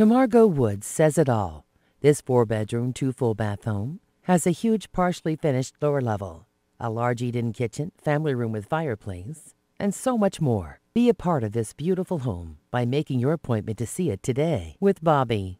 Camargo Woods says it all. This four-bedroom, two-full-bath home has a huge partially finished lower level, a large eat-in kitchen, family room with fireplace, and so much more. Be a part of this beautiful home by making your appointment to see it today with Bobby.